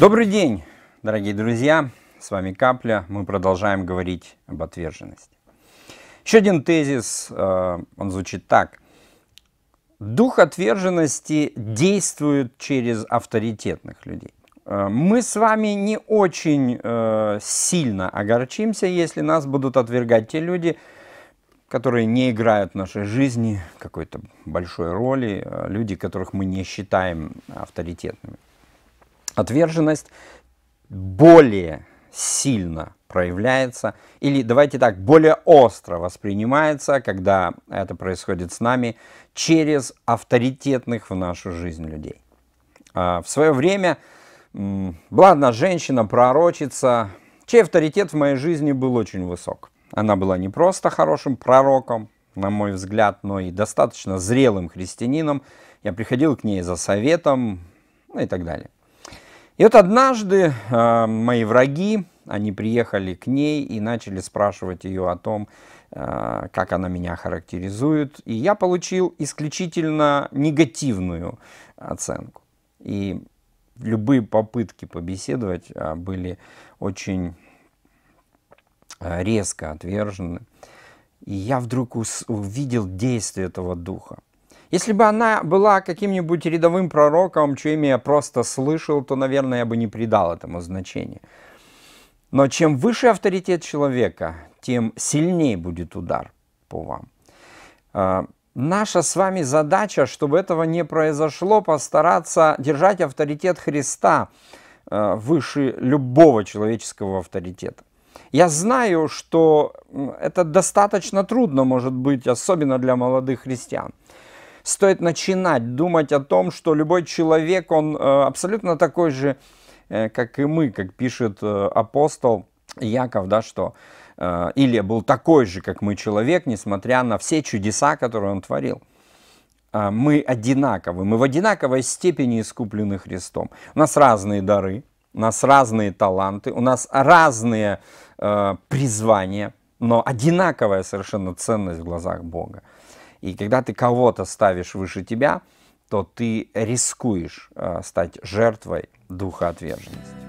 Добрый день, дорогие друзья! С вами Капля. Мы продолжаем говорить об отверженности. Еще один тезис, э, он звучит так. Дух отверженности действует через авторитетных людей. Э, мы с вами не очень э, сильно огорчимся, если нас будут отвергать те люди, которые не играют в нашей жизни какой-то большой роли, люди, которых мы не считаем авторитетными. Отверженность более сильно проявляется, или давайте так, более остро воспринимается, когда это происходит с нами, через авторитетных в нашу жизнь людей. А, в свое время была одна женщина, пророчица, чей авторитет в моей жизни был очень высок. Она была не просто хорошим пророком, на мой взгляд, но и достаточно зрелым христианином. Я приходил к ней за советом ну и так далее. И вот однажды э, мои враги, они приехали к ней и начали спрашивать ее о том, э, как она меня характеризует. И я получил исключительно негативную оценку. И любые попытки побеседовать э, были очень э, резко отвержены. И я вдруг увидел действие этого духа. Если бы она была каким-нибудь рядовым пророком, чьими я просто слышал, то, наверное, я бы не придал этому значения. Но чем выше авторитет человека, тем сильнее будет удар по вам. А, наша с вами задача, чтобы этого не произошло, постараться держать авторитет Христа а, выше любого человеческого авторитета. Я знаю, что это достаточно трудно может быть, особенно для молодых христиан стоит начинать думать о том, что любой человек, он э, абсолютно такой же, э, как и мы, как пишет э, апостол Яков, да, что Илия был такой же, как мы, человек, несмотря на все чудеса, которые он творил а мы одинаковы, мы в одинаковой степени искуплены Христом. У нас разные дары, у нас разные таланты, у нас разные э, призвания, но одинаковая совершенно ценность в глазах Бога. И когда ты кого-то ставишь выше тебя, то ты рискуешь э, стать жертвой духа отверженности.